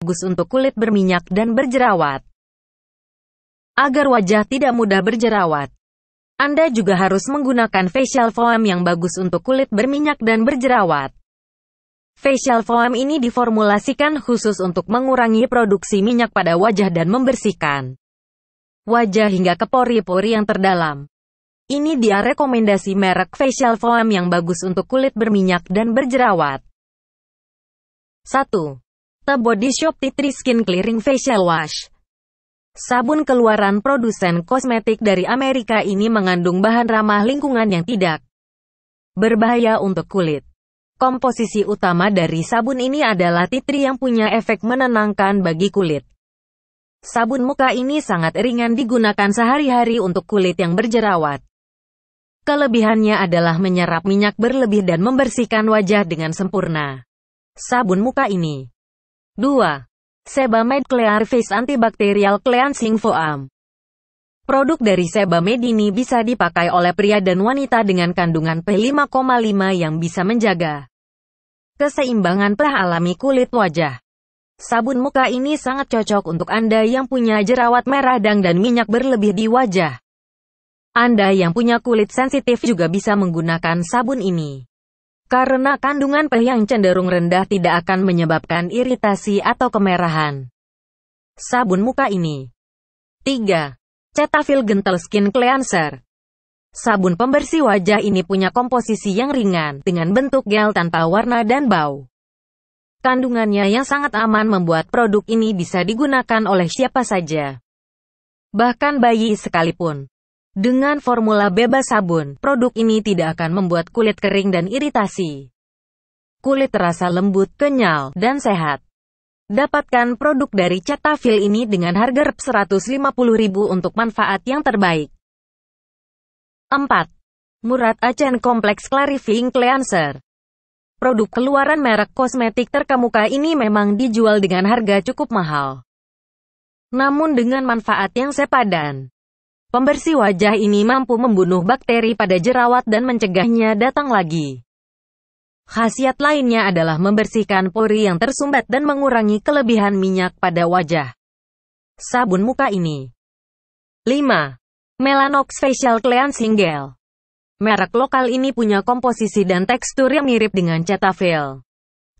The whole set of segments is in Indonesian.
bagus untuk kulit berminyak dan berjerawat. Agar wajah tidak mudah berjerawat. Anda juga harus menggunakan facial foam yang bagus untuk kulit berminyak dan berjerawat. Facial foam ini diformulasikan khusus untuk mengurangi produksi minyak pada wajah dan membersihkan wajah hingga ke pori-pori yang terdalam. Ini dia rekomendasi merek facial foam yang bagus untuk kulit berminyak dan berjerawat. 1. The Body Shop Titri Skin Clearing Facial Wash. Sabun keluaran produsen kosmetik dari Amerika ini mengandung bahan ramah lingkungan yang tidak berbahaya untuk kulit. Komposisi utama dari sabun ini adalah titri yang punya efek menenangkan bagi kulit. Sabun muka ini sangat ringan digunakan sehari-hari untuk kulit yang berjerawat. Kelebihannya adalah menyerap minyak berlebih dan membersihkan wajah dengan sempurna. Sabun muka ini 2. Sebamed Clear Face Antibacterial Cleansing Foam Produk dari Sebamed ini bisa dipakai oleh pria dan wanita dengan kandungan P5,5 yang bisa menjaga keseimbangan pH alami kulit wajah. Sabun muka ini sangat cocok untuk Anda yang punya jerawat merah dang dan minyak berlebih di wajah. Anda yang punya kulit sensitif juga bisa menggunakan sabun ini. Karena kandungan peh yang cenderung rendah tidak akan menyebabkan iritasi atau kemerahan. Sabun muka ini. 3. Cetaphil Gentle Skin Cleanser Sabun pembersih wajah ini punya komposisi yang ringan, dengan bentuk gel tanpa warna dan bau. Kandungannya yang sangat aman membuat produk ini bisa digunakan oleh siapa saja. Bahkan bayi sekalipun. Dengan formula bebas sabun, produk ini tidak akan membuat kulit kering dan iritasi. Kulit terasa lembut, kenyal, dan sehat. Dapatkan produk dari Cetaphil ini dengan harga Rp150.000 untuk manfaat yang terbaik. 4. Murad Achen Complex Clarifying Cleanser Produk keluaran merek kosmetik terkemuka ini memang dijual dengan harga cukup mahal. Namun dengan manfaat yang sepadan. Pembersih wajah ini mampu membunuh bakteri pada jerawat dan mencegahnya datang lagi. Khasiat lainnya adalah membersihkan pori yang tersumbat dan mengurangi kelebihan minyak pada wajah. Sabun muka ini. 5. Melanox Facial Cleansing Gel. Merek lokal ini punya komposisi dan tekstur yang mirip dengan Cetaphil.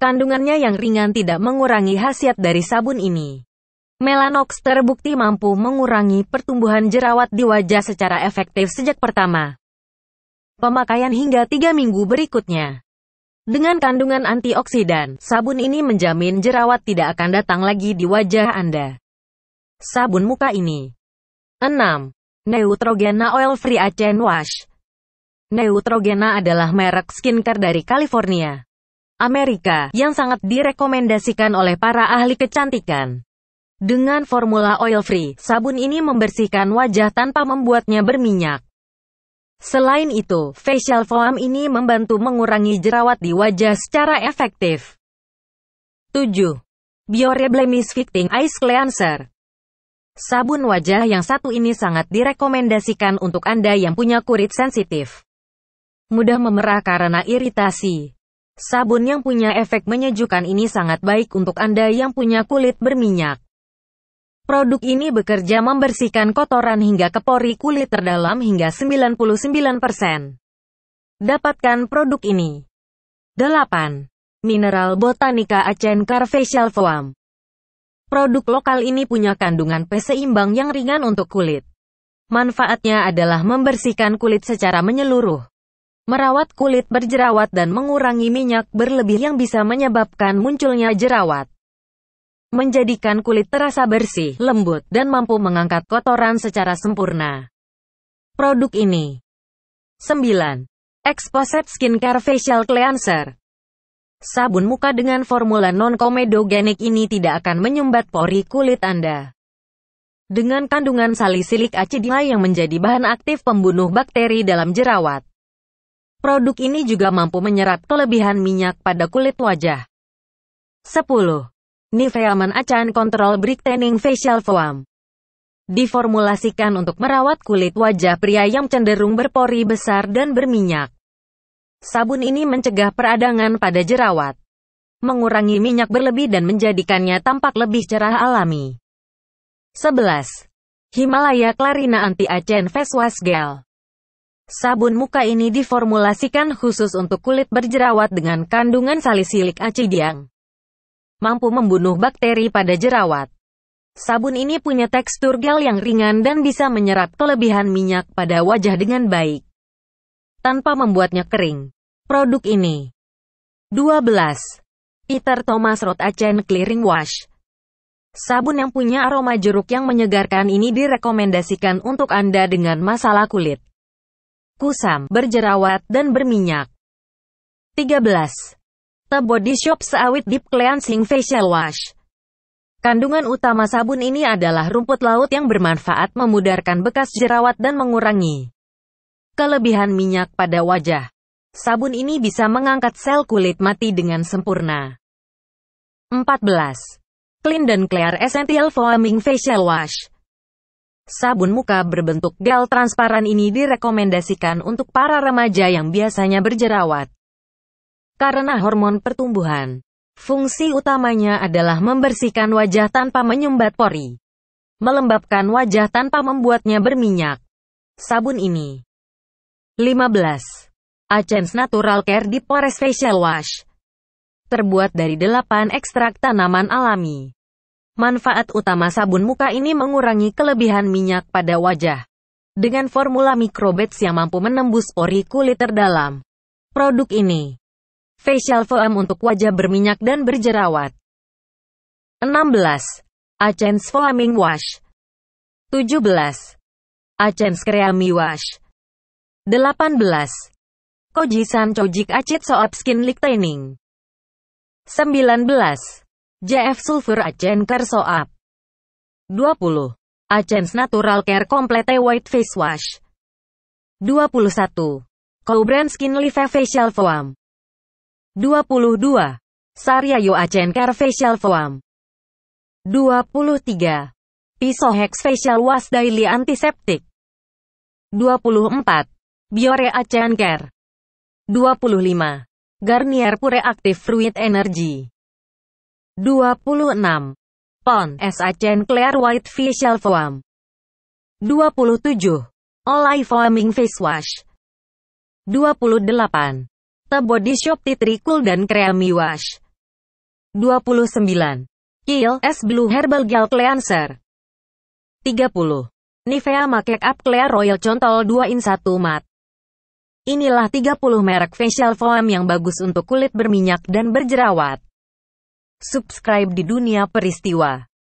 Kandungannya yang ringan tidak mengurangi khasiat dari sabun ini. Melanox terbukti mampu mengurangi pertumbuhan jerawat di wajah secara efektif sejak pertama pemakaian hingga 3 minggu berikutnya. Dengan kandungan antioksidan, sabun ini menjamin jerawat tidak akan datang lagi di wajah Anda. Sabun muka ini 6. Neutrogena Oil Free Acen Wash Neutrogena adalah merek skincare dari California, Amerika, yang sangat direkomendasikan oleh para ahli kecantikan. Dengan formula oil free, sabun ini membersihkan wajah tanpa membuatnya berminyak. Selain itu, facial foam ini membantu mengurangi jerawat di wajah secara efektif. 7. Biore Blemish Fitting Ice Cleanser Sabun wajah yang satu ini sangat direkomendasikan untuk Anda yang punya kulit sensitif. Mudah memerah karena iritasi. Sabun yang punya efek menyejukkan ini sangat baik untuk Anda yang punya kulit berminyak. Produk ini bekerja membersihkan kotoran hingga ke pori kulit terdalam hingga 99%. Dapatkan produk ini. 8. Mineral Botanica Achenkar Facial Foam Produk lokal ini punya kandungan P seimbang yang ringan untuk kulit. Manfaatnya adalah membersihkan kulit secara menyeluruh, merawat kulit berjerawat dan mengurangi minyak berlebih yang bisa menyebabkan munculnya jerawat menjadikan kulit terasa bersih, lembut, dan mampu mengangkat kotoran secara sempurna. Produk ini 9. Exposed Skincare Facial Cleanser Sabun muka dengan formula non-komedogenik ini tidak akan menyumbat pori kulit Anda. Dengan kandungan salisilik acid yang menjadi bahan aktif pembunuh bakteri dalam jerawat. Produk ini juga mampu menyerap kelebihan minyak pada kulit wajah. 10. Niveaman Achan Control Brightening Facial Foam. Diformulasikan untuk merawat kulit wajah pria yang cenderung berpori besar dan berminyak. Sabun ini mencegah peradangan pada jerawat, mengurangi minyak berlebih dan menjadikannya tampak lebih cerah alami. 11. Himalaya Clarina Anti Achen Face Wash Gel. Sabun muka ini diformulasikan khusus untuk kulit berjerawat dengan kandungan salisilik acidiang mampu membunuh bakteri pada jerawat. Sabun ini punya tekstur gel yang ringan dan bisa menyerap kelebihan minyak pada wajah dengan baik. Tanpa membuatnya kering. Produk ini. 12. Peter Thomas Roth Achen Clearing Wash. Sabun yang punya aroma jeruk yang menyegarkan ini direkomendasikan untuk Anda dengan masalah kulit. Kusam, berjerawat, dan berminyak. 13. The Body Shop Seawit Deep Cleansing Facial Wash. Kandungan utama sabun ini adalah rumput laut yang bermanfaat memudarkan bekas jerawat dan mengurangi kelebihan minyak pada wajah. Sabun ini bisa mengangkat sel kulit mati dengan sempurna. 14. Clean dan Clear Essential Foaming Facial Wash. Sabun muka berbentuk gel transparan ini direkomendasikan untuk para remaja yang biasanya berjerawat. Karena hormon pertumbuhan, fungsi utamanya adalah membersihkan wajah tanpa menyumbat pori, melembabkan wajah tanpa membuatnya berminyak. Sabun ini 15. Acens Natural Care Deep Forest Facial Wash Terbuat dari 8 ekstrak tanaman alami. Manfaat utama sabun muka ini mengurangi kelebihan minyak pada wajah. Dengan formula microbats yang mampu menembus pori kulit terdalam. Produk ini Facial foam untuk wajah berminyak dan berjerawat. 16. Acens Foaming Wash 17. Acens Creamy Wash 18. Kojisan Chojik Acid Soap Skin Lightening 19. JF Sulfur Acen Care Soap 20. Acens Natural Care Complete White Face Wash 21. Cobran Skin Live Facial Foam 22. Saryayo Care Facial Foam 23. Pisohex Facial Wash Daily Antiseptic 24. Biore Care 25. Garnier Pure Active Fruit Energy 26. Pon Achen Clear White Facial Foam 27. Olay Foaming Face Wash 28. The Body Shop Tea Cool dan Creamy Wash. 29. Kiel S Blue Herbal Gel Cleanser. 30. Nivea Make Up Clear Royal Contol 2 in 1 mat. Inilah 30 merek facial foam yang bagus untuk kulit berminyak dan berjerawat. Subscribe di Dunia Peristiwa.